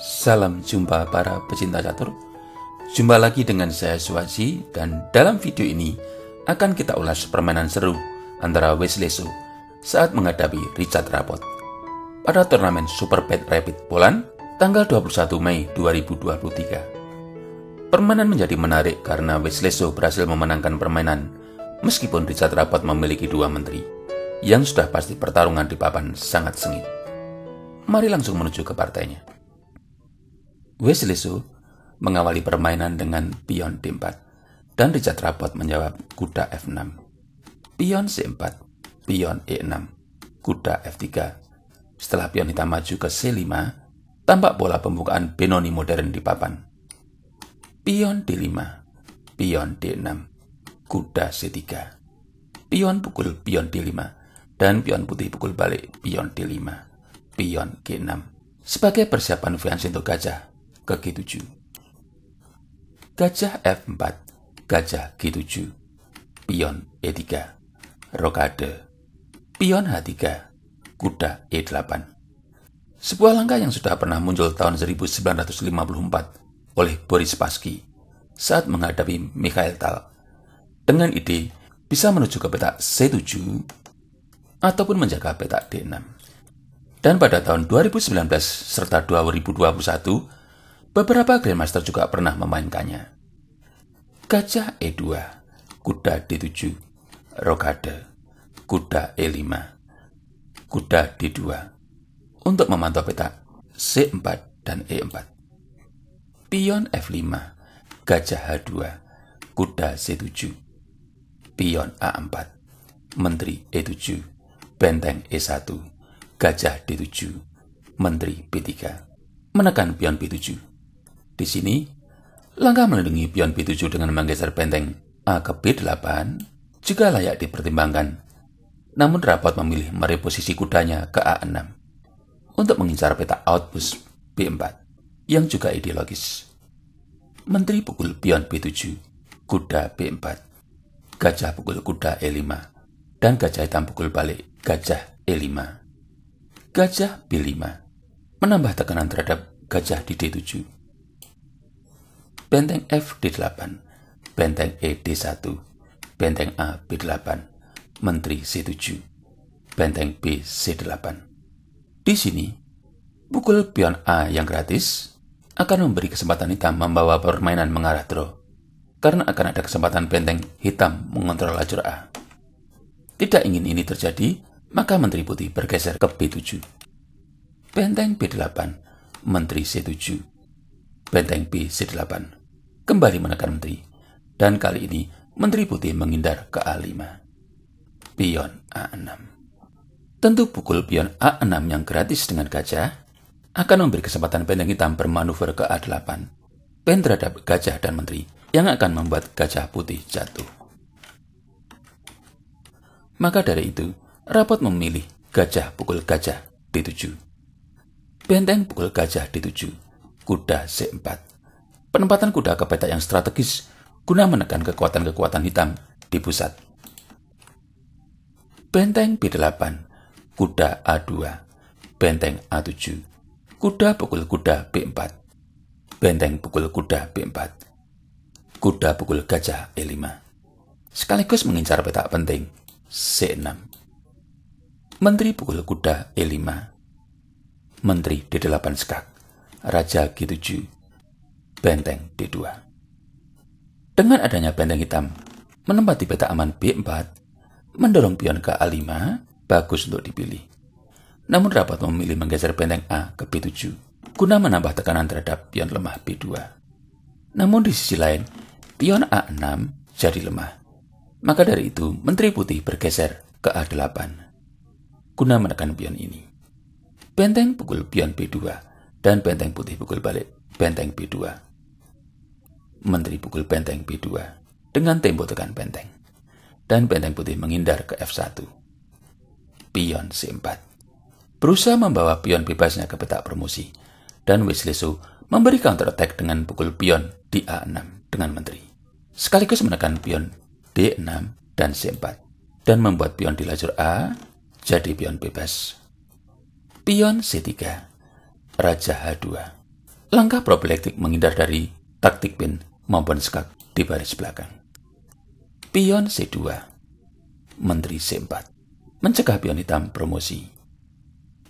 Salam jumpa para pecinta catur. Jumpa lagi dengan saya Suwaji dan dalam video ini akan kita ulas permainan seru antara Wesley Su saat menghadapi Richard Rapot pada turnamen Super Pet Rapid Poland tanggal 21 Mei 2023. Permainan menjadi menarik karena Wesley Su berhasil memenangkan permainan meskipun Richard Rapot memiliki dua menteri yang sudah pasti pertarungan di papan sangat sengit. Mari langsung menuju ke partainya. Wesley Su mengawali permainan dengan pion D4 dan Richard Rapport menjawab kuda F6. Pion C4, pion E6, kuda F3. Setelah pion hitam maju ke C5, tampak bola pembukaan Benoni modern di papan. Pion D5, pion D6, kuda C3. Pion pukul pion D5 dan pion putih pukul balik pion D5, pion G6. Sebagai persiapan untuk Gajah ke G7. Gajah F4, gajah G7, pion E3, rokade, pion H3, kuda E8. Sebuah langkah yang sudah pernah muncul tahun 1954 oleh Boris Pasky saat menghadapi Mikhail Tal dengan ide bisa menuju ke petak C7 ataupun menjaga petak D6. Dan pada tahun 2019 serta 2021 Beberapa grandmaster juga pernah memainkannya. Gajah E2, kuda D7, rokade, kuda E5, kuda D2. Untuk memantau peta C4 dan E4. Pion F5, gajah H2, kuda C7, pion A4, menteri E7, benteng E1, gajah D7, menteri B3, menekan pion B7. Di sini, langkah melindungi pion B7 dengan menggeser benteng A ke B8 juga layak dipertimbangkan. Namun Rapat memilih mereposisi kudanya ke A6 untuk mengincar peta outpost B4 yang juga ideologis. Menteri pukul pion B7, kuda B4, gajah pukul kuda E5, dan gajah hitam pukul balik gajah E5. Gajah B5 menambah tekanan terhadap gajah di D7 benteng F D8, benteng E D1, benteng A B8, menteri C7, benteng B C8. Di sini, pukul pion A yang gratis akan memberi kesempatan hitam membawa permainan mengarah draw, karena akan ada kesempatan benteng hitam mengontrol lajur A. Tidak ingin ini terjadi, maka menteri putih bergeser ke B7. Benteng B8, menteri C7, benteng B C8 kembali menekan menteri. Dan kali ini, Menteri Putih menghindar ke A5. Pion A6 Tentu pukul pion A6 yang gratis dengan gajah akan memberi kesempatan Benteng Hitam bermanuver ke A8. Pen terhadap gajah dan menteri yang akan membuat gajah putih jatuh. Maka dari itu, rapot memilih gajah pukul gajah D7. Benteng pukul gajah D7, kuda C4 penempatan kuda ke petak yang strategis guna menekan kekuatan-kekuatan hitam di pusat. Benteng B8, kuda A2, benteng A7, kuda pukul kuda B4, benteng pukul kuda B4, kuda pukul gajah E5, sekaligus mengincar petak penting C6. Menteri pukul kuda E5, Menteri D8 skak, Raja G7, benteng D2. Dengan adanya benteng hitam menempati peta aman B4, mendorong pion ke A5 bagus untuk dipilih. Namun rapat memilih menggeser benteng A ke B7 guna menambah tekanan terhadap pion lemah B2. Namun di sisi lain, pion A6 jadi lemah. Maka dari itu, Menteri Putih bergeser ke A8 guna menekan pion ini. Benteng pukul pion B2 dan benteng putih pukul balik benteng B2. Menteri pukul benteng B2 dengan tempo tekan benteng. Dan benteng putih menghindar ke F1. Pion C4. Berusaha membawa pion bebasnya ke petak promosi. Dan Wislesu memberi counter attack dengan pukul pion di A6 dengan Menteri. Sekaligus menekan pion D6 dan C4. Dan membuat pion di lajur A jadi pion bebas. Pion C3. Raja H2 langkah problematik menghindar dari taktik pin maupun skak di baris belakang. Pion C2 Menteri C4 Mencegah pion hitam promosi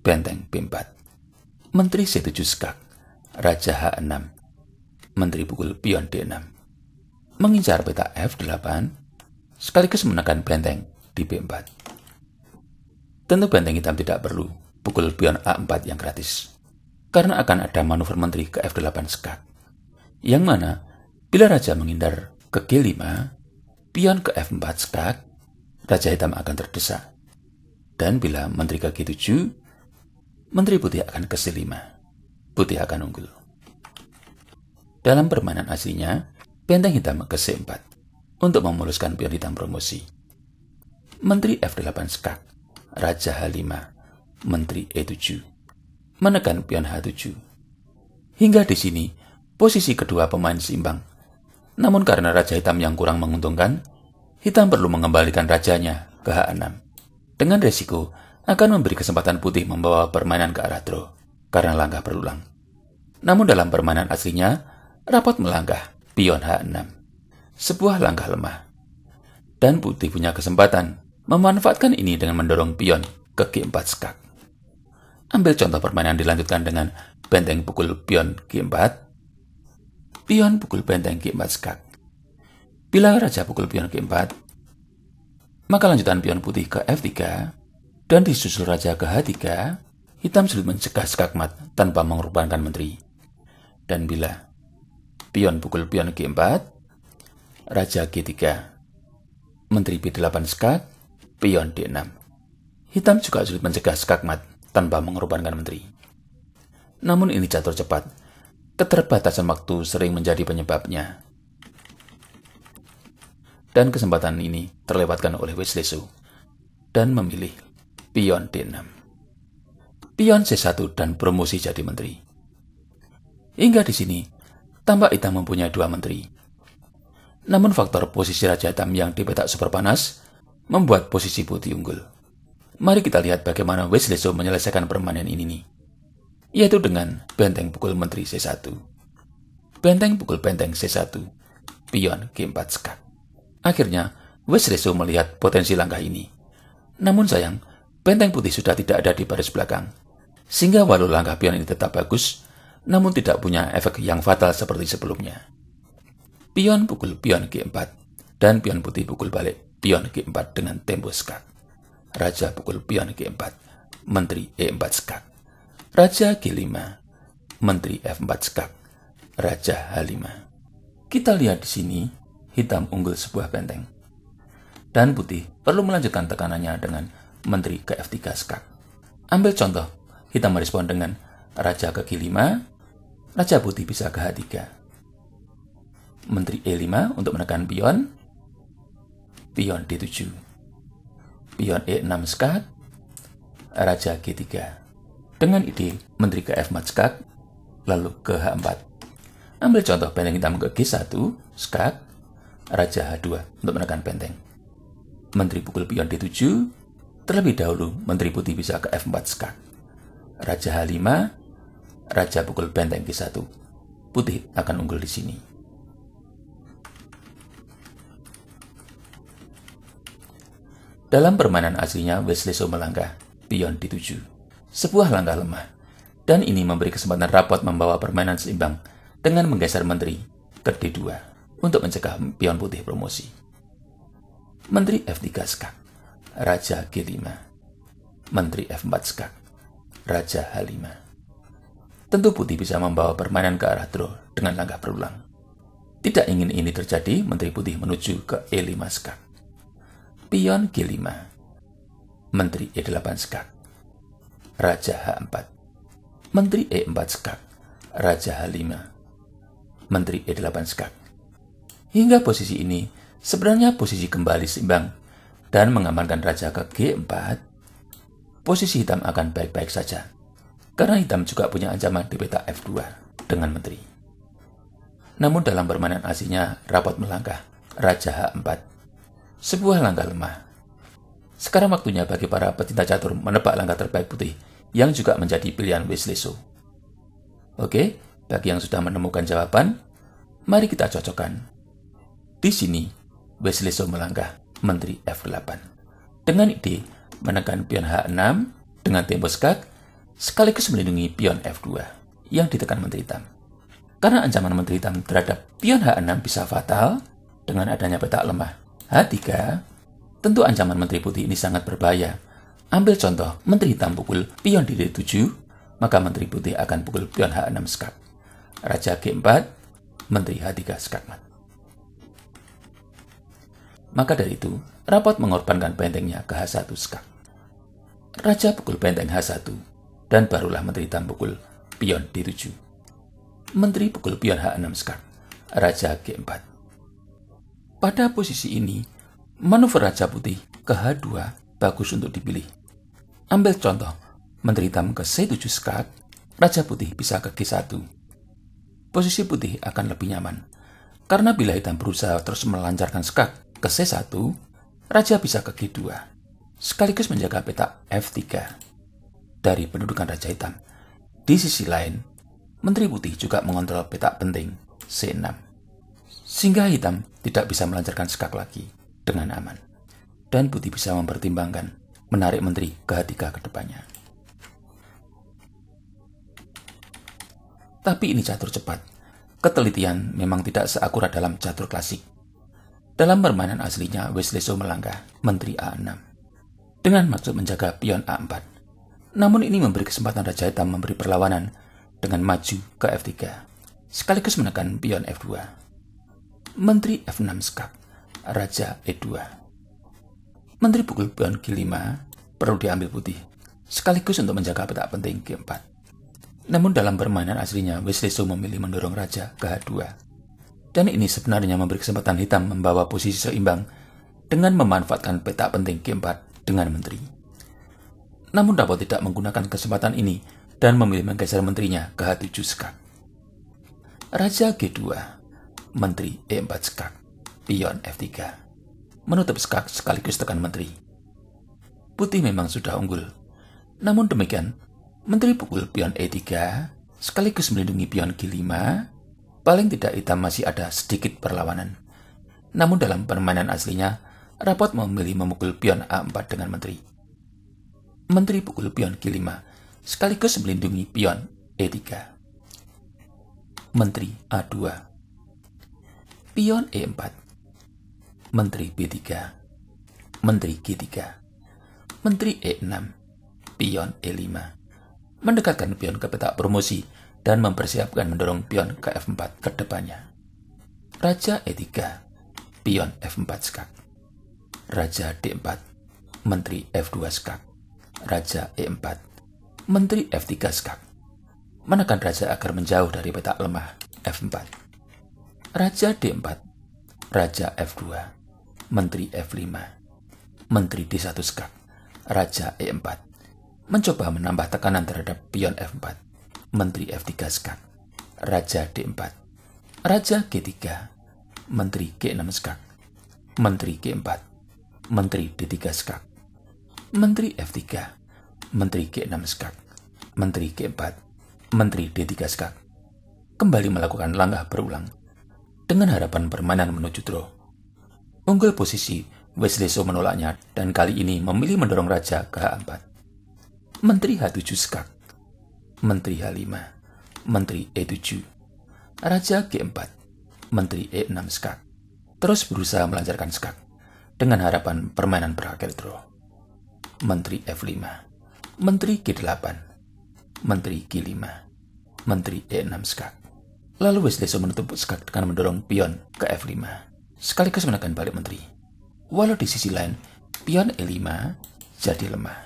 Benteng B4 Menteri C7 skak Raja H6 Menteri pukul pion D6 Mengincar peta F8 sekaligus menekan benteng di B4 Tentu benteng hitam tidak perlu pukul pion A4 yang gratis karena akan ada manuver menteri ke F8 skak yang mana Bila raja menghindar ke G5, pion ke F4 skak, raja hitam akan terdesak. Dan bila menteri ke G7, menteri putih akan ke C5. Putih akan unggul. Dalam permainan aslinya, benteng hitam ke C4 untuk memuluskan pion hitam promosi. Menteri F8 skak, Raja H5, Menteri E7, menekan pion H7. Hingga di sini, posisi kedua pemain seimbang namun karena Raja Hitam yang kurang menguntungkan, Hitam perlu mengembalikan rajanya ke H6. Dengan resiko, akan memberi kesempatan putih membawa permainan ke arah draw karena langkah berulang. Namun dalam permainan aslinya, rapat melangkah pion H6. Sebuah langkah lemah. Dan putih punya kesempatan memanfaatkan ini dengan mendorong pion ke G4 skak. Ambil contoh permainan dilanjutkan dengan benteng pukul pion G4 Pion pukul benteng G4 skak. Bila raja pukul pion G4, maka lanjutan pion putih ke F3 dan disusul raja ke H3, hitam sulit mencegah skak mat tanpa mengorbankan menteri. Dan bila pion pukul pion G4, raja G3, menteri B8 skak, pion D6. Hitam juga sulit mencegah skak mat tanpa mengorbankan menteri. Namun ini jatuh cepat keterbatasan waktu sering menjadi penyebabnya. Dan kesempatan ini terlewatkan oleh Wesley Su dan memilih pion D6. Pion C1 dan promosi jadi menteri. Hingga di sini, tampak hitam mempunyai dua menteri. Namun faktor posisi Raja Hitam yang dipetak super panas membuat posisi putih unggul. Mari kita lihat bagaimana Wesley Su menyelesaikan permainan ini nih yaitu dengan benteng pukul menteri C1, benteng pukul benteng C1, pion G4 skak. Akhirnya, Wesreso melihat potensi langkah ini. Namun sayang, benteng putih sudah tidak ada di baris belakang, sehingga walau langkah pion ini tetap bagus, namun tidak punya efek yang fatal seperti sebelumnya. Pion pukul pion G4 dan pion putih pukul balik pion G4 dengan tembus skak. Raja pukul pion G4, menteri E4 skak. Raja G5, Menteri F4 skak, Raja H5. Kita lihat di sini, hitam unggul sebuah benteng. Dan putih perlu melanjutkan tekanannya dengan Menteri ke F3 skak. Ambil contoh, hitam merespon dengan Raja ke G5, Raja putih bisa ke H3. Menteri E5 untuk menekan pion, pion D7, pion E6 skak, Raja G3 dengan ide menteri ke F4 skak, lalu ke H4. Ambil contoh benteng hitam ke G1, skak, Raja H2 untuk menekan benteng. Menteri pukul pion D7, terlebih dahulu Menteri Putih bisa ke F4 skak. Raja H5, Raja pukul benteng G1. Putih akan unggul di sini. Dalam permainan aslinya, Wesley So melangkah, pion D7 sebuah langkah lemah. Dan ini memberi kesempatan rapot membawa permainan seimbang dengan menggeser menteri ke D2 untuk mencegah pion putih promosi. Menteri F3 skak, Raja G5. Menteri F4 skak, Raja H5. Tentu putih bisa membawa permainan ke arah draw dengan langkah berulang. Tidak ingin ini terjadi, Menteri Putih menuju ke E5 skak. Pion G5. Menteri E8 skak. Raja H4, Menteri E4 skak, Raja H5, Menteri E8 skak. Hingga posisi ini, sebenarnya posisi kembali seimbang dan mengamankan raja ke G4. Posisi hitam akan baik-baik saja, karena hitam juga punya ancaman di peta F2 dengan menteri. Namun dalam permainan aslinya, rapot melangkah, raja H4. Sebuah langkah lemah sekarang waktunya bagi para pecinta catur menebak langkah terbaik putih yang juga menjadi pilihan Wisleso. Oke, bagi yang sudah menemukan jawaban, mari kita cocokkan. Di sini, Wisleso melangkah Menteri F8. Dengan ide menekan pion H6 dengan tempo skak sekaligus melindungi pion F2 yang ditekan Menteri Hitam. Karena ancaman Menteri Hitam terhadap pion H6 bisa fatal dengan adanya petak lemah H3 Tentu ancaman Menteri Putih ini sangat berbahaya. Ambil contoh, Menteri Hitam pukul pion di D7, maka Menteri Putih akan pukul pion H6 skak. Raja G4, Menteri H3 skakmat. Maka dari itu, Rapot mengorbankan bentengnya ke H1 skak. Raja pukul benteng H1, dan barulah Menteri Hitam pukul pion D7. Menteri pukul pion H6 skak, Raja G4. Pada posisi ini, Manuver Raja Putih ke H2 bagus untuk dipilih. Ambil contoh, Menteri Hitam ke C7 skak, Raja Putih bisa ke G1. Posisi putih akan lebih nyaman, karena bila hitam berusaha terus melancarkan skak ke C1, Raja bisa ke G2, sekaligus menjaga peta F3 dari pendudukan Raja Hitam. Di sisi lain, Menteri Putih juga mengontrol peta penting C6, sehingga hitam tidak bisa melancarkan skak lagi dengan aman. Dan Budi bisa mempertimbangkan menarik menteri ke H3 ke depannya. Tapi ini catur cepat. Ketelitian memang tidak seakurat dalam catur klasik. Dalam permainan aslinya, So melangkah menteri A6 dengan maksud menjaga pion A4. Namun ini memberi kesempatan Raja Hitam memberi perlawanan dengan maju ke F3, sekaligus menekan pion F2. Menteri F6 skak Raja E2. Menteri Pukul Pion G5 perlu diambil putih, sekaligus untuk menjaga petak penting G4. Namun dalam permainan aslinya, Wisleso memilih mendorong Raja ke H2. Dan ini sebenarnya memberi kesempatan hitam membawa posisi seimbang dengan memanfaatkan petak penting G4 dengan menteri. Namun Dapo tidak menggunakan kesempatan ini dan memilih menggeser menterinya ke H7 skak. Raja G2, Menteri E4 skak pion F3. Menutup skak sekaligus tekan menteri. Putih memang sudah unggul. Namun demikian, menteri pukul pion E3 sekaligus melindungi pion G5, paling tidak hitam masih ada sedikit perlawanan. Namun dalam permainan aslinya, Rapot memilih memukul pion A4 dengan menteri. Menteri pukul pion G5 sekaligus melindungi pion E3. Menteri A2 Pion E4 Menteri B3, Menteri G3, Menteri E6, pion E5, mendekatkan pion ke peta promosi dan mempersiapkan mendorong pion ke F4 ke depannya. Raja E3, pion F4 skak. Raja D4, Menteri F2 skak. Raja E4, Menteri F3 skak. Menekan raja agar menjauh dari peta lemah F4. Raja D4, Raja F2, Menteri F5, Menteri D1 Skak, Raja E4, mencoba menambah tekanan terhadap pion F4, Menteri F3 Skak, Raja D4, Raja G3, Menteri G6 Skak, Menteri G4, Menteri D3 Skak, Menteri F3, Menteri G6 Skak, Menteri G4, Menteri D3 Skak, kembali melakukan langkah berulang dengan harapan permainan menuju draw. Unggul posisi, Wesley So menolaknya dan kali ini memilih mendorong Raja ke H4. Menteri H7 skak. Menteri H5. Menteri E7. Raja G4. Menteri E6 skak. Terus berusaha melancarkan skak dengan harapan permainan berakhir draw. Menteri F5. Menteri G8. Menteri G5. Menteri E6 skak. Lalu Wesley So menutup skak dengan mendorong pion ke F5 sekaligus menekan balik menteri. Walau di sisi lain, pion E5 jadi lemah.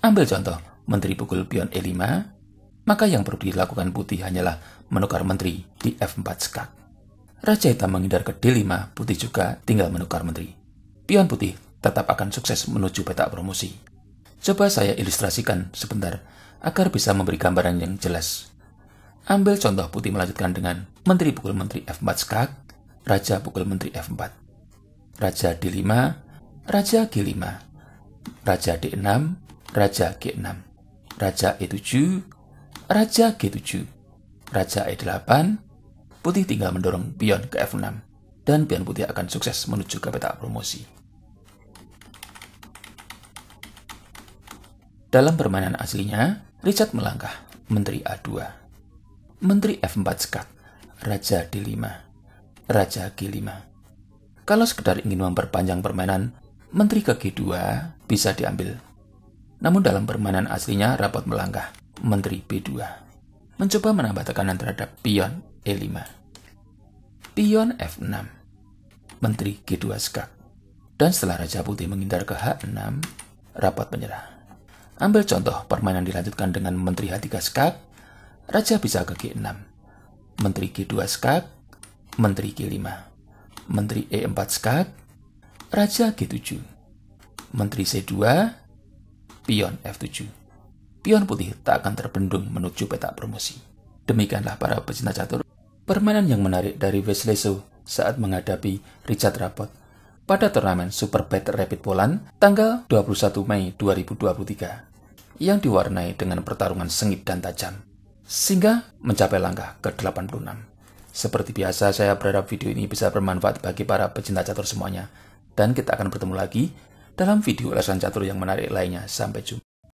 Ambil contoh, menteri pukul pion E5, maka yang perlu dilakukan putih hanyalah menukar menteri di F4 skak. Raja hitam menghindar ke D5, putih juga tinggal menukar menteri. Pion putih tetap akan sukses menuju peta promosi. Coba saya ilustrasikan sebentar agar bisa memberi gambaran yang jelas. Ambil contoh putih melanjutkan dengan menteri pukul menteri F4 skak, Raja pukul menteri F4. Raja D5, Raja G5. Raja D6, Raja G6. Raja E7, Raja G7. Raja E8, putih tinggal mendorong pion ke F6. Dan pion putih akan sukses menuju ke peta promosi. Dalam permainan aslinya, Richard melangkah, Menteri A2. Menteri F4 sekat, Raja D5 Raja G5. Kalau sekedar ingin memperpanjang permainan, menteri ke G2 bisa diambil. Namun dalam permainan aslinya rapat melangkah, menteri B2. Mencoba menambah tekanan terhadap pion E5. Pion F6. Menteri G2 skak. Dan setelah Raja Putih menghindar ke H6, rapat menyerah. Ambil contoh permainan dilanjutkan dengan menteri H3 skak, Raja bisa ke G6. Menteri G2 skak, Menteri e g 5 Menteri E4 Skak, Raja G7, Menteri C2, Pion F7. Pion putih tak akan terbendung menuju peta promosi. Demikianlah para pecinta catur, permainan yang menarik dari Wesley saat menghadapi Richard Rapport pada turnamen Super Bad Rapid Poland tanggal 21 Mei 2023 yang diwarnai dengan pertarungan sengit dan tajam sehingga mencapai langkah ke-86. Seperti biasa, saya berharap video ini bisa bermanfaat bagi para pecinta catur semuanya. Dan kita akan bertemu lagi dalam video ulasan catur yang menarik lainnya. Sampai jumpa.